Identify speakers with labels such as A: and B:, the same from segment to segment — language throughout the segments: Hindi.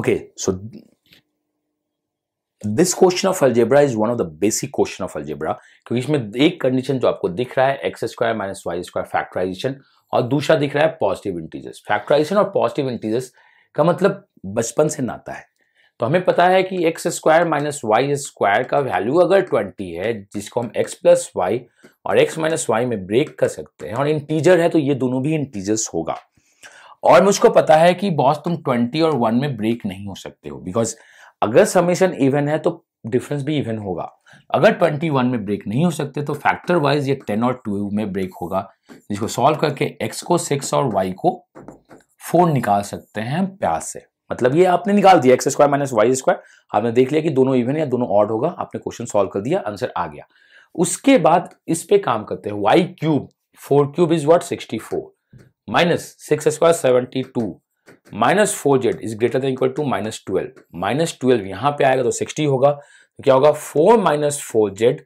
A: Okay, so this question of algebra is one of the basic question of algebra क्योंकि इसमें एक कंडीशन जो आपको दिख रहा है X square minus Y square factorization और दूसरा दिख रहा है पॉजिटिव इंटीजर्स फैक्ट्राइजेशन और पॉजिटिव इंटीजर्स का मतलब बचपन से नाता है तो हमें पता है कि X square minus Y square का वैल्यू अगर ट्वेंटी है जिसको हम एक्स प्लस वाई और एक्स माइनस वाई में ब्रेक कर सकते हैं और इंटीजर है तो ये दोनों भी इंटीजर्स होगा और मुझको पता है कि बॉस तुम ट्वेंटी और वन में ब्रेक नहीं हो सकते हो बिकॉज अगर समेशन इवन है तो डिफरेंस भी इवन होगा अगर ट्वेंटी वन में ब्रेक नहीं हो सकते तो फैक्टर वाइज ये टेन और ट्वेल्व में ब्रेक होगा जिसको सॉल्व करके एक्स को सिक्स और वाई को फोर निकाल सकते हैं प्यास से मतलब ये आपने निकाल दिया X square minus Y square आपने देख लिया कि दोनों इवन या दोनों ऑड होगा आपने क्वेश्चन सॉल्व कर दिया आंसर आ गया उसके बाद इस पे काम करते हैं Y cube four cube is what sixty four minus six square seventy two minus four Z is greater than equal to minus twelve minus twelve यहां पे आएगा तो सिक्सटी होगा तो क्या होगा four minus four Z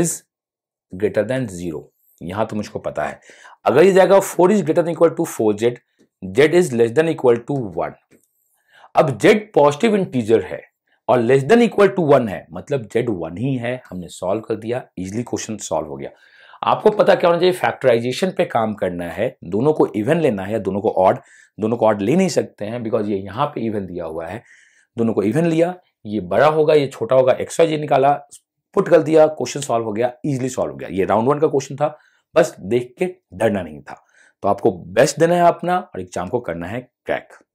A: is greater than zero यहां तो मुझको पता है अगर ये जाएगा four is greater than equal to four Z Z is less than equal to one अब जेड पॉजिटिव इंटीजर है और less than equal to one है मतलब जेड वन ही है हमने सॉल्व कर दिया इजिली क्वेश्चन सॉल्व हो गया आपको पता क्या होना चाहिए फैक्टराइजेशन पे काम करना है दोनों को इवन लेना है दोनों को ऑड दोनों को ऑड ले नहीं सकते हैं बिकॉज ये यहाँ पे इवन दिया हुआ है दोनों को इवन लिया ये बड़ा होगा ये छोटा होगा वाई जी निकाला पुट कर दिया क्वेश्चन सॉल्व हो गया इजिली सॉल्व हो गया ये राउंड वन का क्वेश्चन था बस देख के डरना नहीं था तो आपको बेस्ट देना है अपना और एग्जाम को करना है क्रैक